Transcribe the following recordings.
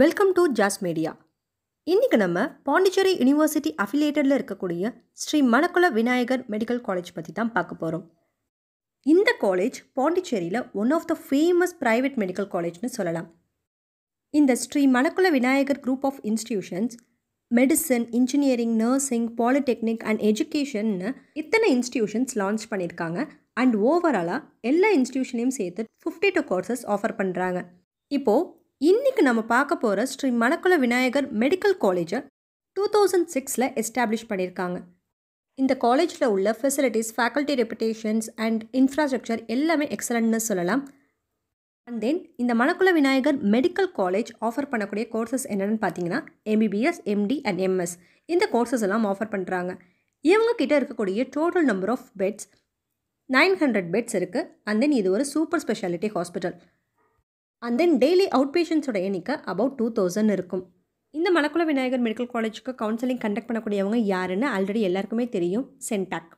welcome to jazz media இன்றைக்கி நம்ம Pondicherry university அஃபிலியேட்டடில் இருக்கக்கூடிய ஸ்ரீ மணக்குள விநாயகர் மெடிக்கல் காலேஜ் பற்றி தான் பார்க்க போகிறோம் இந்த காலேஜ் பாண்டிச்சேரியில் one of the famous private medical காலேஜ்னு சொல்லலாம் இந்த Sri Manakula Vinayagar group of institutions medicine engineering nursing polytechnic and எஜுகேஷன்னு இத்தனை இன்ஸ்டிடியூஷன்ஸ் லான்ச் பண்ணியிருக்காங்க அண்ட் ஓவராலாக எல்லா இன்ஸ்டிடியூஷனையும் சேர்த்து ஃபிஃப்டி டூ கோர்சஸ் ஆஃபர் பண்ணுறாங்க இப்போது இன்றைக்கி நம்ம பார்க்க போகிற ஸ்ரீ மணக்குள விநாயகர் மெடிக்கல் காலேஜை டூ தௌசண்ட் சிக்ஸில் எஸ்டாப்ளிஷ் பண்ணியிருக்காங்க இந்த காலேஜில் உள்ள facilities faculty reputations and infrastructure எல்லாமே எக்ஸலண்ட்னு சொல்லலாம் அண்ட் தென் இந்த Manakula Vinayagar medical college offer பண்ணக்கூடிய கோர்சஸ் என்னென்னு பார்த்தீங்கன்னா எம்பிபிஎஸ் எம்டி அண்ட் எம்எஸ் இந்த கோர்சஸ் எல்லாம் ஆஃபர் பண்ணுறாங்க இவங்கக்கிட்ட இருக்கக்கூடிய total number of beds nine hundred beds இருக்குது அண்ட் தென் இது ஒரு super speciality hospital and then daily out பேஷண்ட்ஸோட எண்ணிக்கை அபவுட் டூ தௌசண்ட் இருக்கும் இந்த மலக்குள விநாயகர் மெடிக்கல் காலேஜுக்கு கவுன்சிலிங் கண்டக்ட் பண்ணக்கூடியவங்க யாருன்னு ஆல்ரெடி எல்லாருக்குமே தெரியும் சென்டாக்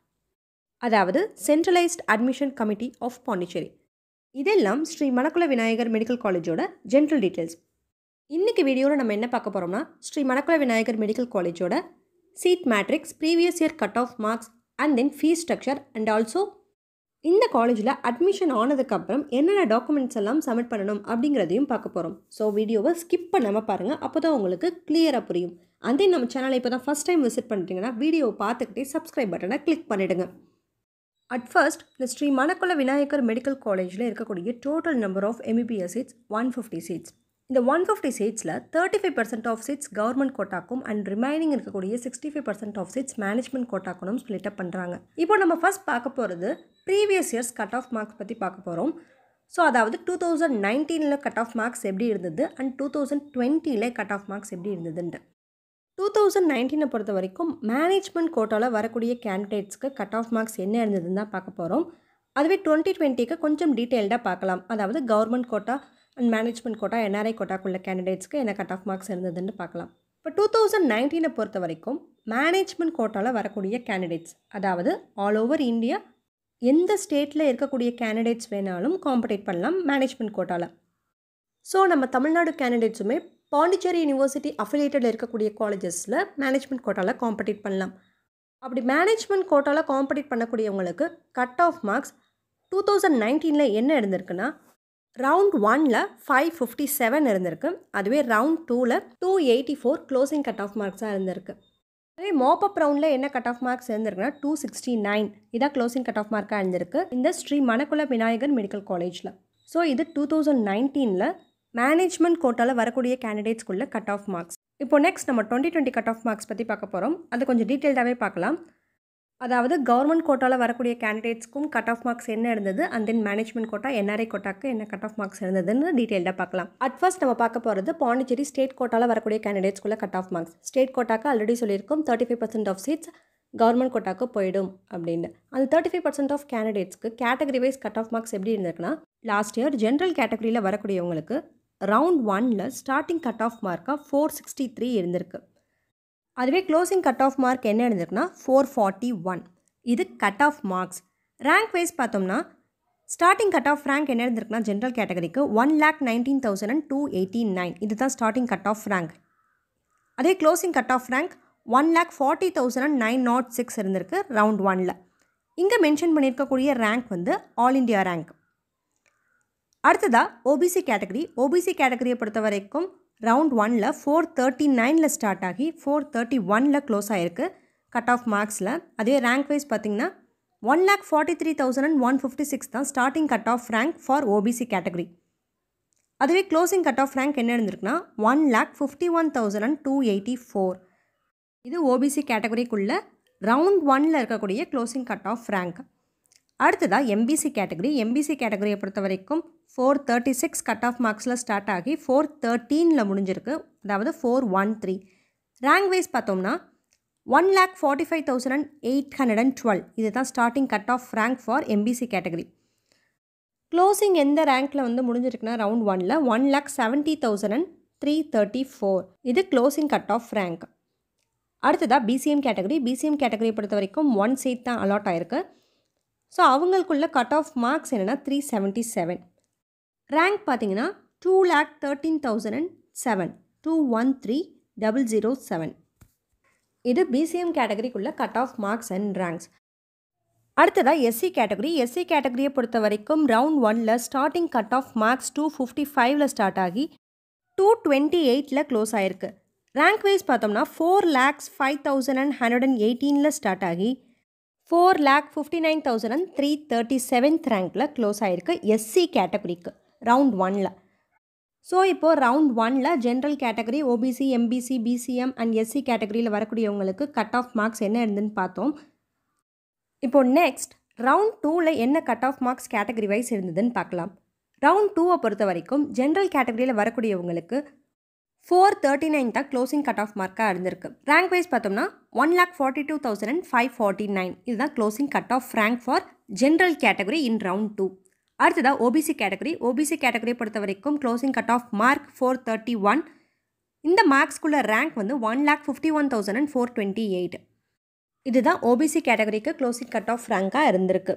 அதாவது centralised admission committee of Pondicherry இதெல்லாம் ஸ்ரீ மணக்குள விநாயகர் மெடிக்கல் காலேஜோட ஜென்ரல் டீட்டெயில்ஸ் இன்றைக்கி வீடியோவில் நம்ம என்ன பார்க்க போகிறோம்னா ஸ்ரீ மணக்குள விநாயகர் மெடிக்கல் காலேஜோட seat matrix previous year cut off marks and then fees structure and also இந்த காலேஜில் அட்மிஷன் ஆனதுக்கப்புறம் என்னென்ன டாக்குமெண்ட்ஸ் எல்லாம் சப்மிட் பண்ணணும் அப்படிங்கிறதையும் பார்க்க போகிறோம் ஸோ வீடியோவை ஸ்கிப் பண்ணாமல் பாருங்கள் அப்போ தான் உங்களுக்கு கிளியராக புரியும் அதே நம்ம சேனலை இப்போ தான் ஃபஸ்ட் டைம் விசிட் பண்ணுறீங்கன்னா வீடியோவை பார்த்துக்கிட்டே சப்ஸ்கிரைப் பட்டனை கிளிக் பண்ணிவிடுங்க அட் ஃபர்ஸ்ட் இந்த ஸ்ரீ மணக்குள விநாயகர் மெடிக்கல் காலேஜில் இருக்கக்கூடிய total number of MBBS seats one fifty seats இந்த ஒன் ஃபிஃப்டி சீட்ஸில் thirty five percent of seats government கோட்டாக்கும் அண்ட் ரிமைனிங் இருக்கக்கூடிய sixty five percent of seats management கோட்டாக்கணும் ஸ்பிளிட் அப் பண்ணுறாங்க இப்போ நம்ம ஃபஸ்ட் பார்க்க போகிறது previous years cut off marks பற்றி பார்க்க போகிறோம் ஸோ அதாவது டூ தௌசண்ட் நைன்டீனில் கட் ஆஃப் மார்க்ஸ் எப்படி இருந்தது அண்ட் டூ தௌசண்ட் டுவெண்ட்டியில் கட் ஆஃப் மார்க்ஸ் எப்படி இருந்ததுன்ட்டு டூ தௌசண்ட் நைன்டீனை பொறுத்த வரைக்கும் மேனேஜ்மெண்ட் கோட்டாவில் வரக்கூடிய கேண்டிடேட்ஸ்க்கு கட் ஆஃப் மார்க்ஸ் என்ன இருந்ததுன்னு தான் பார்க்க போகிறோம் அதுவே டுவெண்ட்டி டுவெண்ட்டிக்கு கொஞ்சம் டீட்டெயில்டாக பார்க்கலாம் அதாவது government quota and management quota NRI கோட்டாக்குள்ள கேண்டிடேட்ஸ்க்கு என்ன கட் ஆஃப் மார்க்ஸ் இருந்ததுன்னு பார்க்கலாம் இப்போ டூ தௌசண்ட் நைன்டீனை பொறுத்த வரைக்கும் மேனேஜ்மெண்ட் கோட்டாவில் வரக்கூடிய கேண்டிடேட்ஸ் அதாவது ஆல் ஓவர் இந்தியா எந்த ஸ்டேட்டில் இருக்கக்கூடிய கேண்டிடேட்ஸ் வேணாலும் காம்படேட் பண்ணலாம் மேனேஜ்மெண்ட் கோட்டாவில் ஸோ நம்ம தமிழ்நாடு கேண்டிடேட்ஸுமே பாண்டிச்சேரி யூனிவர்சிட்டி அஃபிலியேட்டடில் இருக்கக்கூடிய காலேஜஸில் மேனேஜ்மெண்ட் கோட்டாவில் காம்படேட் பண்ணலாம் அப்படி மேனேஜ்மெண்ட் கோட்டாவில் காம்படேட் பண்ணக்கூடியவங்களுக்கு cut off marks two thousand நைன்டீனில் என்ன இருந்திருக்குன்னா ரவுண்ட் ஒனில் ஃபைவ் ஃபிஃப்டி செவன் இருந்திருக்கு அதுவே ரவுண்ட் டூவில் two eighty four closing cut off மார்க்ஸாக இருந்திருக்கு அதே மோப்பப் ரவுண்டில் என்ன கட் ஆஃப் மார்க்ஸ் இருந்திருக்குன்னா டூ சிக்ஸ்டி நைன் இதான் க்ளோசிங் கட் ஆஃப் மார்க்காக இருந்திருக்கு இந்த ஸ்ரீ மணக்குள விநாயகர் மெடிக்கல் காலேஜில் ஸோ இது டூ தௌசண்ட் நைன்டீனில் மேனேஜ்மெண்ட் கோட்டாவில் வரக்கூடிய கேண்டிடேட்ஸ்குள்ளே கட் ஆஃப் மார்க்ஸ் இப்போ நெக்ஸ்ட் நம்ம twenty twenty cut off marks பற்றி பார்க்க போகிறோம் அதை கொஞ்சம் டீட்டெயில்டாகவே பார்க்கலாம் அதாவது கவர்மெண்ட் கோட்டாவில் வரக்கூடிய கேண்டிடேட்ஸ்க்கும் கட் ஆஃப் மார்க்ஸ் என்ன இருந்தது and then management quota NRI கோட்டாக்கு என்ன கட் ஆஃப் மார்க்ஸ் இருந்ததுன்னு டீட்டெயிலாக பார்க்கலாம் அட் ஃபர்ஸ்ட் நம்ம பார்க்க போகிறது பாண்டிச்சேரி ஸ்டேட் கோட்டாவில் வரக்கூடிய கேண்டிடேட்ஸ்க்குள்ள கட் ஆஃப் மார்க்ஸ் ஸ்டேட் கோட்டாக்கு ஆல்ரெடி சொல்லியிருக்கோம் thirty five percent of seats government கோட்டாக்கு போயிடும் அப்படின்னு அந்த தேர்ட்டி ஃபைவ் பர்சன்ட் ஆஃப் கேண்டிடேட்ஸ்க்கு category wise cut off marks எப்படி இருந்திருக்குன்னா லாஸ்ட் இயர் ஜென்ரல் கேட்டகரியில் வரக்கூடியவங்களுக்கு ரவுண்ட் ஒனில் ஸ்டார்டிங் கட் ஆஃப் மார்க்காக ஃபோர் சிக்ஸ்டி த்ரீ இருந்திருக்கு அதுவே க்ளோசிங் கட் ஆஃப் மார்க் என்ன எழுந்திருக்குன்னா ஃபோர் ஃபார்ட்டி ஒன் இது cut off marks rank wise பார்த்தோம்னா ஸ்டார்டிங் கட் ஆஃப் ரேங்க் என்ன இருந்திருக்குன்னா ஜென்ரல் கேட்டகரிக்கு one lakh nineteen thousand and two eighty nine இது தான் ஸ்டார்டிங் கட் ஆஃப் ரேங்க் அதே closing cut off rank one lakh forty thousand and nine nought six இருந்திருக்கு round ஒனில் இங்கே மென்ஷன் பண்ணியிருக்கக்கூடிய ரேங்க் வந்து ஆல் இண்டியா ரேங்க் அடுத்ததாக ஓபிசி கேட்டகரி ஓபிசி கேட்டகரியை பொறுத்த வரைக்கும் ரவுண்ட் ஒனில் ஃபோர் தேர்ட்டி நைனில் ஸ்டார்ட் ஆகி ஃபோர் தேர்ட்டி ஒனில் க்ளோஸ் ஆகிருக்கு கட் ஆஃப் மார்க்ஸில் அதுவே ரேங்க் வைஸ் பார்த்திங்கன்னா one lakh forty three thousand and one fifty six தான் starting cut off rank for OBC category அதுவே க்ளோசிங் கட் ஆஃப் ரேங்க் என்ன இருந்திருக்குன்னா one lakh fifty one thousand and two eighty four இது OBC கேட்டகரிக்குள்ளே round ஒனில் இருக்கக்கூடிய closing cut off rank அடுத்ததாக MBC category MBC கேட்டகரியை பொறுத்த வரைக்கும் four thirty six cut off மார்க்ஸில் ஸ்டார்ட் ஆகி ஃபோர் தேர்ட்டீனில் முடிஞ்சிருக்கு அதாவது four one three rank wise பார்த்தோம்னா one lakh forty five thousand eight hundred and twelve இது தான் starting cut off rank for MBC category closing எந்த ரேங்க்கில் வந்து முடிஞ்சிருக்குன்னா ரவுண்ட் ஒனில் one lakh seventy thousand and three thirty four இது க்ளோசிங் கட் ஆஃப் ரேங்க் அடுத்ததாக பிசிஎம் கேட்டகரி பிசிஎம் கேட்டகரி பொறுத்த வரைக்கும் ஒன் சீட் தான் அலாட் ஆயிருக்கு ஸோ அவங்களுக்குள்ள கட் ஆஃப் மார்க்ஸ் என்னென்னா த்ரீ செவன்ட்டி செவன் ரேங்க் பார்த்தீங்கன்னா two lakh thirteen thousand and seven two one three double zero seven இது பிசிஎம் கேட்டகரிக்குள்ள cut off marks and ranks அடுத்ததாக எஸ்சி கேட்டகரி எஸ்சி கேட்டகரியை பொறுத்த வரைக்கும் ரவுண்ட் ஒனில் starting cut off marks two fifty ஃபைவ்ல start ஆகி டூ டுவெண்ட்டி எயிட்டில் க்ளோஸ் ஆயிருக்கு ரேங்க் வைஸ் பார்த்தோம்னா four lakhs five thousand and hundred and எயிட்டீனில் ஸ்டார்ட் ஆகி four lakh fifty nine thousand and three thirty seventh ரேங்க்கில் க்ளோஸ் ஆயிருக்கு எஸ்சி கேட்டகரிக்கு ரவுண்ட் ஒனில் ஸோ இப்போது ரவுண்ட் ஒனில் general category OBC MBC BCM and SC கேட்டகரியில் வரக்கூடியவங்களுக்கு கட் ஆஃப் மார்க்ஸ் என்ன இருந்துன்னு பார்த்தோம் இப்போது நெக்ஸ்ட் ரவுண்ட் டூவில் என்ன cut off marks category wise இருந்ததுன்னு பார்க்கலாம் ரவுண்ட் டூவை பொறுத்த வரைக்கும் ஜென்ரல் கேட்டகரியில் வரக்கூடியவங்களுக்கு ஃபோர் தேர்ட்டி நைன் தான் க்ளோசிங் கட் ஆஃப் மார்க்காக இருந்திருக்கு ரேங்க் வைஸ் பார்த்தோம்னா one lakh forty two thousand and five forty nine இதுதான் closing cut off rank for general category in round two அடுத்ததாக ஓபிசி கேட்டகரி ஓபிசி கேட்டகரியை பொறுத்த வரைக்கும் closing cut off mark four thirty one இந்த மார்க்ஸ்குள்ள ரேங்க் வந்து one lakh fifty one thousand and four twenty eight இதுதான் OBC கேட்டகரிக்கு க்ளோசிங் கட் ஆஃப் ரேங்காக இருந்திருக்கு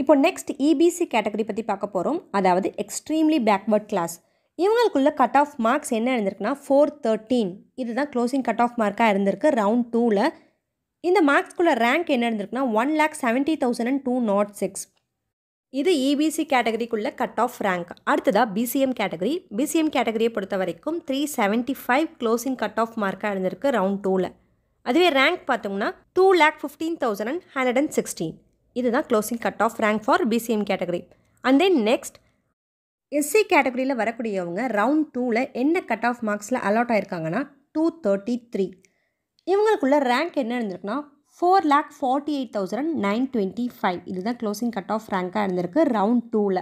இப்போ நெக்ஸ்ட் இபிசி e கேட்டகரி பற்றி பார்க்க போகிறோம் அதாவது எக்ஸ்ட்ரீம்லி பேக்வர்ட் கிளாஸ் இவங்களுக்குள்ள கட் ஆஃப் மார்க்ஸ் என்ன இருந்திருக்குன்னா ஃபோர் தேர்ட்டீன் இதுதான் க்ளோசிங் கட் ஆஃப் மார்க்காக இருந்திருக்கு ரவுண்ட் டூவில் இந்த மார்க்ஸ்குள்ள ரேங்க் என்ன இருந்திருக்குன்னா one lakh seventy thousand and two nought six இது இபிசி கேட்டகரிக்குள்ள கட் ஆஃப் ரேங்க் அடுத்ததாக பிசிஎம் கேட்டகரி பிசிஎம் கேட்டகரியை பொறுத்த வரைக்கும் three seventy five closing cut off மார்க்காக இருந்திருக்கு ரவுண்ட் டூவில் அதுவே ரேங்க் பார்த்தோம்னா two lakh fifteen thousand and hundred and sixteen இதுதான் closing cut off rank for BCM category and then next SC கேட்டகரியில் வரக்கூடியவங்க ரவுண்ட் டூவில் என்ன கட் ஆஃப் மார்க்ஸில் அலாட் ஆயிருக்காங்கன்னா டூ தேர்ட்டி த்ரீ இவங்களுக்குள்ள ரேங்க் என்ன இருந்திருக்குன்னா four lakh forty eight thousand nine twenty five இதுதான் க்ளோசிங் கட் ஆஃப் ரேங்காக இருந்திருக்கு ரவுண்ட் டூவில்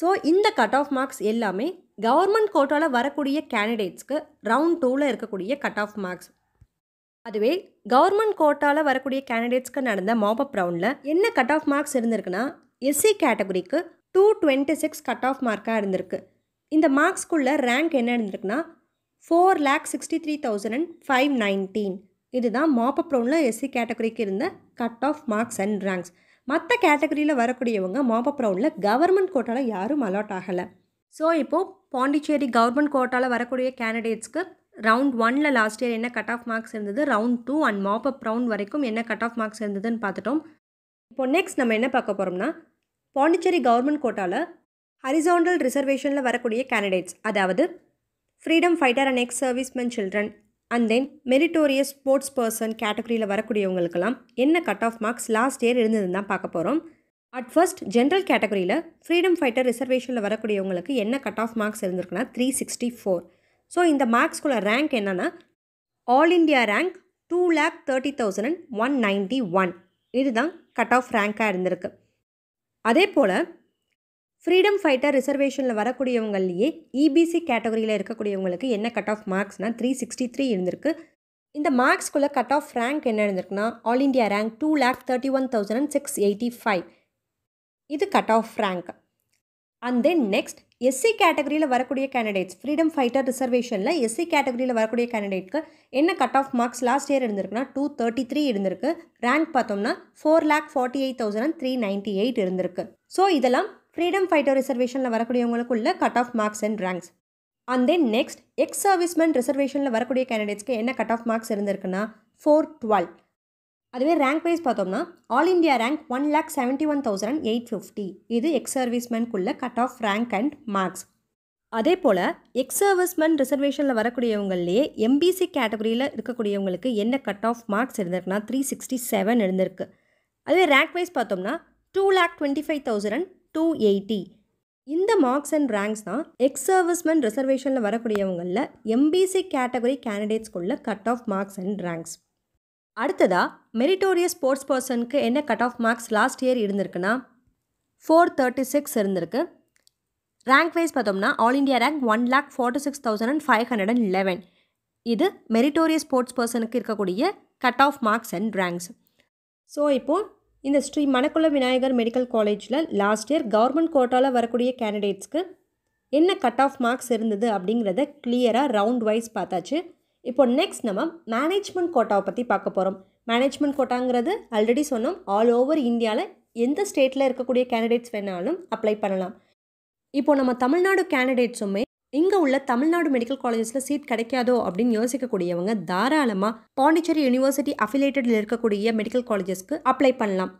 ஸோ இந்த கட் ஆஃப் மார்க்ஸ் எல்லாமே கவர்மெண்ட் கோட்டாவில் வரக்கூடிய கேண்டிடேட்ஸ்க்கு ரவுண்ட் டூவில் இருக்கக்கூடிய கட் ஆஃப் மார்க்ஸ் அதுவே கவர்மெண்ட் கோட்டாவில் வரக்கூடிய கேண்டிடேட்ஸ்க்கு நடந்த மாபப் ரவுண்டில் என்ன கட் ஆஃப் மார்க்ஸ் இருந்திருக்குன்னா எஸ்சி கேட்டகரிக்கு two twenty six cut off மார்க்காக இருந்திருக்கு இந்த மார்க்ஸ்க்குள்ளே ரேங்க் என்ன இருந்திருக்குன்னா four lakh sixty three thousand and five nineteen இதுதான் மாப்பப் ரவுண்டில் எஸ்சி கேட்டகரிக்கு இருந்த cut off marks and ranks மற்ற கேட்டகரியில் வரக்கூடியவங்க மாப்பப் ரவுண்டில் கவர்மெண்ட் கோட்டாவில் யாரும் அலாட் ஆகலை ஸோ இப்போது பாண்டிச்சேரி கவர்மெண்ட் கோட்டாவில் வரக்கூடிய கேண்டிடேட்ஸ்க்கு ரவுண்ட் ஒனில் லாஸ்ட் இயர் என்ன கட் ஆஃப் மார்க்ஸ் இருந்தது round two and mop up round வரைக்கும் என்ன கட் ஆஃப் மார்க்ஸ் இருந்ததுன்னு பார்த்துட்டோம் இப்போ நெக்ஸ்ட் நம்ம என்ன பார்க்க போகிறோம்னா பாண்டிச்சேரி கவர்மெண்ட் கோட்டாவில் ஹரிசோண்டல் ரிசர்வேஷனில் வரக்கூடிய கேண்டிடேட்ஸ் அதாவது freedom fighter and ex men children and then meritorious sports person கேட்டகரியில் வரக்கூடியவங்களுக்கெல்லாம் என்ன cut off marks last year இருந்ததுன்னு தான் பார்க்க போகிறோம் அட் ஃபர்ஸ்ட் ஜென்ரல் கேட்டகரியில் ஃப்ரீடம் ஃபைட்டர் ரிசர்வேஷனில் வரக்கூடியவங்களுக்கு என்ன கட் ஆஃப் மார்க்ஸ் இருந்திருக்குன்னா த்ரீ சிக்ஸ்டி ஃபோர் ஸோ இந்த மார்க்ஸ்குள்ள ரேங்க் என்னென்னா all India rank two lakh thirty thousand and one ninety one இதுதான் கட் ஆஃப் ரேங்காக இருந்திருக்கு அதே போல் ஃப்ரீடம் ஃபைட்டர் ரிசர்வேஷனில் வரக்கூடியவங்களையே இபிசி கேட்டகரியில் இருக்கக்கூடியவங்களுக்கு என்ன கட் ஆஃப் மார்க்ஸ்னால் த்ரீ சிக்ஸ்டி த்ரீ இருந்திருக்கு இந்த மார்க்ஸ்குள்ளே கட் ஆஃப் ரேங்க் என்ன இருந்திருக்குன்னா all India rank two lakh thirty one thousand and six eighty five இது cut off rank and then next SC கேட்டகரியில் வரக்கூடிய கேண்டிடேட்ஸ் ஃப்ரீடம் ஃபைட்டர் ரிசர்வேஷனில் எஸ்சி கேட்டகரியில் வரக்கூடிய கேண்டிடேட்க்கு என்ன cut off marks last year இருந்திருக்குன்னா டூ தேர்ட்டி த்ரீ இருந்திருக்கு ரேங்க் பார்த்தோம்னா four lakh forty eight thousand three ninety eight இருந்திருக்கு ஸோ இதெல்லாம் ஃப்ரீடம் ஃபைட்டர் ரிசர்வேஷனில் வரக்கூடியவங்களுக்குள்ள cut off marks and ranks and then next ex serviceman ரிசர்வேஷனில் வரக்கூடிய கேண்டிடேட்ஸ்க்கு என்ன கட் ஆஃப் மார்க்ஸ் இருந்திருக்குன்னா ஃபோர் டுவெல் அதுவே ரேங்க் வைஸ் பார்த்தோம்னா all India rank one lakh seventy one thousand eight fifty இது எக்ஸ் சர்வீஸ்மேனுக்குள்ள cut off rank and marks அதே போல் எக்ஸ் சர்வீஸ்மேன் ரிசர்வேஷனில் வரக்கூடியவங்களே எம்பிசி கேட்டகரியில் இருக்கக்கூடியவங்களுக்கு என்ன கட் ஆஃப் மார்க்ஸ் இருந்திருக்குன்னா த்ரீ சிக்ஸ்டி செவன் இருந்திருக்கு அதுவே ரேங்க் வைஸ் பார்த்தோம்னா two lakh twenty five thousand two eighty இந்த மார்க்ஸ் அண்ட் ரேங்க்ஸ் தான் எக்ஸ் சர்வீஸ்மேன் ரிசர்வேஷனில் வரக்கூடியவங்களில் எம்பிசி கேட்டகரி கேண்டிடேட்ஸ்குள்ள cut off marks and ranks அடுத்ததாக மெரிட்டோரியஸ் ஸ்போர்ட்ஸ் பர்சனுக்கு என்ன cut off marks last year இருந்திருக்குன்னா ஃபோர் தேர்ட்டி சிக்ஸ் இருந்திருக்கு ரேங்க் வைஸ் பார்த்தோம்னா all India rank one lakh forty six thousand and five hundred and eleven இது meritorious sports பர்சனுக்கு இருக்கக்கூடிய cut off marks and ranks so இப்போது இந்த ஸ்ரீ மணக்குள விநாயகர் மெடிக்கல் காலேஜில் last year government கோட்டாவில் வரக்கூடிய கேண்டிடேட்ஸ்க்கு என்ன கட் ஆஃப் மார்க்ஸ் இருந்தது அப்படிங்கிறத கிளியராக ரவுண்ட் வைஸ் பார்த்தாச்சு இப்போ நெக்ஸ்ட் நம்ம மேனேஜ்மெண்ட் கோட்டாவை பற்றி பார்க்க போகிறோம் மேனேஜ்மெண்ட் கோட்டாங்கிறது ஆல்ரெடி சொன்னோம் ஆல் ஓவர் இந்தியாவில் எந்த ஸ்டேட்டில் இருக்கக்கூடிய கேண்டிடேட்ஸ் வேணாலும் அப்ளை பண்ணலாம் இப்போது நம்ம தமிழ்நாடு கேண்டிடேட்ஸுமே இங்கே உள்ள தமிழ்நாடு மெடிக்கல் காலேஜஸில் சீட் கிடைக்காதோ அப்படின்னு யோசிக்கக்கூடியவங்க தாராளமாக பாண்டிச்சேரி யூனிவர்சிட்டி அஃபிலேட்டடில் இருக்கக்கூடிய மெடிக்கல் காலேஜஸ்க்கு அப்ளை பண்ணலாம்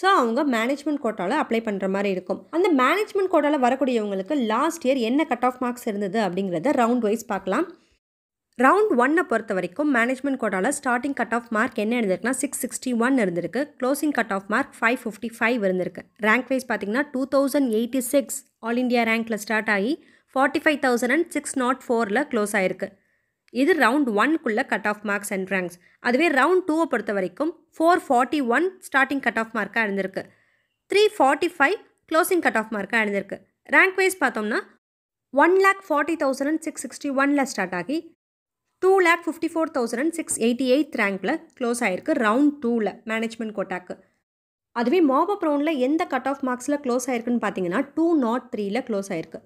ஸோ அவங்க மேனேஜ்மெண்ட் கோட்டாவில் அப்ளை பண்ணுற மாதிரி இருக்கும் அந்த மேனேஜ்மெண்ட் கோட்டாவில் வரக்கூடியவங்களுக்கு லாஸ்ட் இயர் என்ன கட் ஆஃப் மார்க்ஸ் இருந்தது அப்படிங்கிறத ரவுண்ட் வைஸ் பார்க்கலாம் ரவுண்ட் ஒன்னை பொறுத்த வரைக்கும் மேனேஜ்மெண்ட் கோட்டாவில் ஸ்டார்டிங் கட் ஆஃப் மார்க் என்ன இருந்திருக்குன்னா சிக்ஸ் சிக்ஸ்டி ஒன் இருந்திருக்கு closing cut off mark five fifty five இருந்திருக்கு ரேங்க் வைஸ் பார்த்தீங்கன்னா two thousand eighty six all India ரேங்க்கில் ஸ்டார்ட் ஆகி forty five thousand and six not ஃபோரில் க்ளோஸ் ஆயிருக்கு இது ரவுண்ட் ஒன்க்குள்ளே cut off marks and ranks அதுவே ரவுண்ட் டூவை பொறுத்த வரைக்கும் four forty one starting cut off மார்க்காக இருந்திருக்கு three forty five closing cut off மார்க்காக இருந்திருக்கு ரேங்க் வைஸ் பார்த்தோம்னா one lakh forty thousand and six sixty ஒனில் ஸ்டார்ட் ஆகி two lakh fifty four thousand and six eighty eight ரேங்க்கில் க்ளோஸ் ஆகிருக்கு ரவுண்ட் டூவில் மேனேஜ்மெண்ட் கோட்டாக்கு அதுவே மாபப் ரவுண்டில் எந்த கட் ஆஃப் மார்க்ஸில் க்ளோஸ் ஆயிருக்குன்னு பார்த்தீங்கன்னா டூ நாட் த்ரீயில் க்ளோஸ் ஆயிருக்கு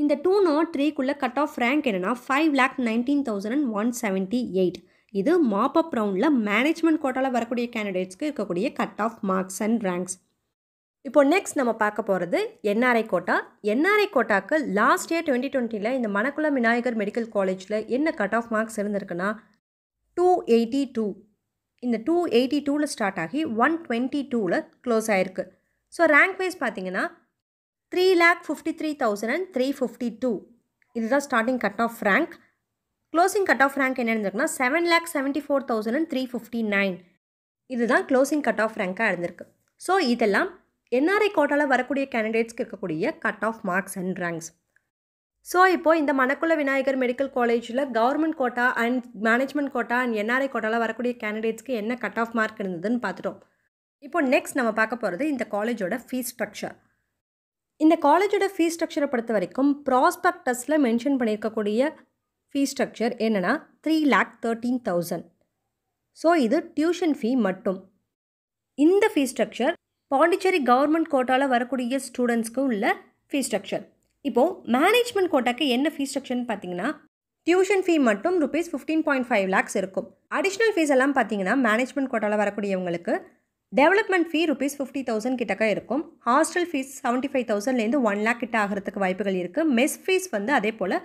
இந்த டூ நாட் த்ரீக்குள்ளே கட் ஆஃப் ரேங்க் என்னென்னா five lakh nineteen thousand and one seventy eight இது மாப் அப் ரவுண்டில் மேனேஜ்மெண்ட் கோட்டாவில் வரக்கூடிய கேண்டிடேட்ஸ்க்கு இருக்கக்கூடிய cut off marks and ranks இப்போ நெக்ஸ்ட் நம்ம பார்க்க போகிறது என்ஆர்ஐ கோட்டா என்ஆர்ஐ கோட்டாக்கு லாஸ்ட் இயர் டுவெண்ட்டி டுவெண்ட்டியில் இந்த மணக்குளம் விநாயகர் மெடிக்கல் காலேஜில் என்ன கட் ஆஃப் மார்க்ஸ் இருந்திருக்குன்னா டூ எயிட்டி டூ இந்த டூ எயிட்டி டூவில் ஸ்டார்ட் ஆகி ஒன் டுவெண்ட்டி டூவில் க்ளோஸ் ஆகிருக்கு ஸோ ரேங்க் வைஸ் பார்த்தீங்கன்னா three lakh fifty three thousand and three fifty two இதுதான் starting cut off rank closing cut off rank என்ன இருந்திருக்குன்னா seven lakh seventy four thousand and three fifty nine இதுதான் க்ளோசிங் கட் ஆஃப் ரேங்காக இருந்திருக்கு ஸோ இதெல்லாம் NRI கோட்டாவில் வரக்கூடிய கேண்டிடேட்ஸ்க்கு இருக்கக்கூடிய cut off marks and ranks so இப்போது இந்த மணக்குள விநாயகர் மெடிக்கல் காலேஜில் government quota and management quota and NRI கோட்டாவில் வரக்கூடிய கேண்டிடேட்ஸ்க்கு என்ன கட் ஆஃப் மார்க் இருந்ததுன்னு பார்த்துட்டோம் இப்போ நெக்ஸ்ட் நம்ம பார்க்க போகிறது இந்த காலேஜோட ஃபீஸ் ஸ்ட்ரக்சர் இந்த காலேஜோட ஃபீஸ் ஸ்ட்ரக்சரை பொறுத்த வரைக்கும் ப்ராஸ்பெக்டஸில் மென்ஷன் பண்ணியிருக்கக்கூடிய ஃபீஸ் ஸ்ட்ரக்சர் என்னென்னா three lakh thirteen thousand so இது டியூஷன் ஃபீ மட்டும் இந்த ஃபீஸ் ஸ்ட்ரக்சர் பாண்டிச்சேரி கவர்மெண்ட் கோட்டாவில் வரக்கூடிய ஸ்டூடெண்ட்ஸ்க்கும் உள்ள ஃபீஸ் ஸ்ட்ரக்சர் இப்போது மேனேஜ்மெண்ட் கோட்டாக்கு என்ன ஃபீஸ் ஸ்ட்ரக்சர்னு பார்த்தீங்கன்னா டியூஷன் ஃபீ மட்டும் rupees fifteen point five lakhs இருக்கும் அடிஷ்னல் ஃபீஸ் எல்லாம் பார்த்தீங்கன்னா மேனேஜ்மெண்ட் கோட்டாவில் வரக்கூடியவங்களுக்கு development fee rupees fifty thousand கிட்டக்க இருக்கும் ஹாஸ்டல் ஃபீஸ் செவன்ட்டி ஃபைவ் தௌசண்ட்லேருந்து ஒன் லேக் கிட்ட ஆகிறதுக்கு வாய்ப்புகள் இருக்குது மெஸ் ஃபீஸ் வந்து அதே போல்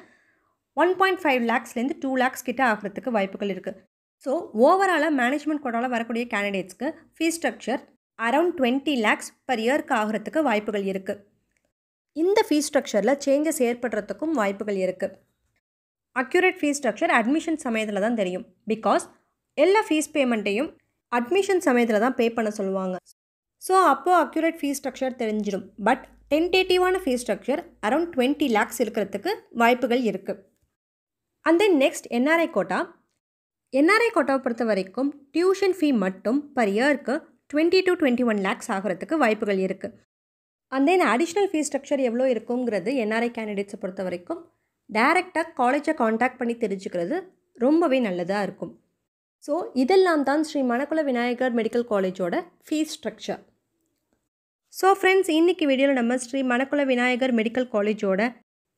ஒன் பாயிண்ட் ஃபைவ் லேக்ஸ்லேருந்து டூ லேக்ஸ் கிட்ட ஆகிறதுக்கு வாய்ப்புகள் இருக்குது ஸோ ஓவராலாக மேனேஜ்மெண்ட் கோட்டால் வரக்கூடிய கேண்டிடேட்ஸ்க்கு fees structure around twenty lakhs per இயர்க்கு ஆகிறதுக்கு வாய்ப்புகள் இருக்குது இந்த ஃபீஸ் ஸ்ட்ரக்சரில் சேஞ்சஸ் ஏற்படுறதுக்கும் வாய்ப்புகள் இருக்குது அக்யூரேட் ஃபீஸ் ஸ்ட்ரக்சர் அட்மிஷன் சமயத்தில் தான் தெரியும் பிகாஸ் எல்லா ஃபீஸ் பேமெண்ட்டையும் அட்மிஷன் சமயத்தில் தான் பே பண்ண சொல்லுவாங்க ஸோ அப்போது அக்யூரேட் ஃபீஸ் ஸ்ட்ரக்சர் தெரிஞ்சிடும் பட் டென்டேட்டிவான fees structure around twenty lakhs இருக்கிறதுக்கு வாய்ப்புகள் இருக்குது and then next NRI quota NRI கோட்டாவை பொறுத்த வரைக்கும் டியூஷன் ஃபீ மட்டும் பர் இயருக்கு twenty to twenty one lakhs ஆகிறதுக்கு வாய்ப்புகள் இருக்குது அந்த தென் அடிஷ்னல் ஃபீஸ் ஸ்ட்ரக்சர் எவ்வளோ இருக்குங்கிறது என்ஆர்ஐ கேண்டிடேட்ஸை பொறுத்த வரைக்கும் டைரெக்டாக காலேஜை காண்டாக்ட் பண்ணி தெரிஞ்சுக்கிறது ரொம்பவே நல்லதாக இருக்கும் ஸோ இதெல்லாம் தான் ஸ்ரீ மணக்குள விநாயகர் மெடிக்கல் காலேஜோட ஃபீஸ் ஸ்ட்ரக்சர் ஸோ ஃப்ரெண்ட்ஸ் இன்றைக்கி வீடியோவில் நம்ம ஸ்ரீ மணக்குள விநாயகர் மெடிக்கல் காலேஜோட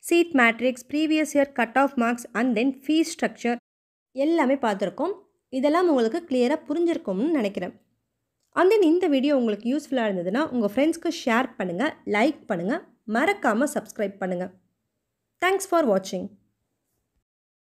seat matrix previous year cut off marks and then fees structure எல்லாமே பார்த்துருக்கோம் இதெல்லாம் உங்களுக்கு கிளியராக புரிஞ்சிருக்கும்னு நினைக்கிறேன் அண்ட் தென் இந்த வீடியோ உங்களுக்கு யூஸ்ஃபுல்லாக இருந்ததுன்னா உங்கள் ஃப்ரெண்ட்ஸ்க்கு ஷேர் பண்ணுங்கள் லைக் பண்ணுங்கள் மறக்காமல் சப்ஸ்கிரைப் பண்ணுங்கள் தேங்க்ஸ் ஃபார் வாட்சிங்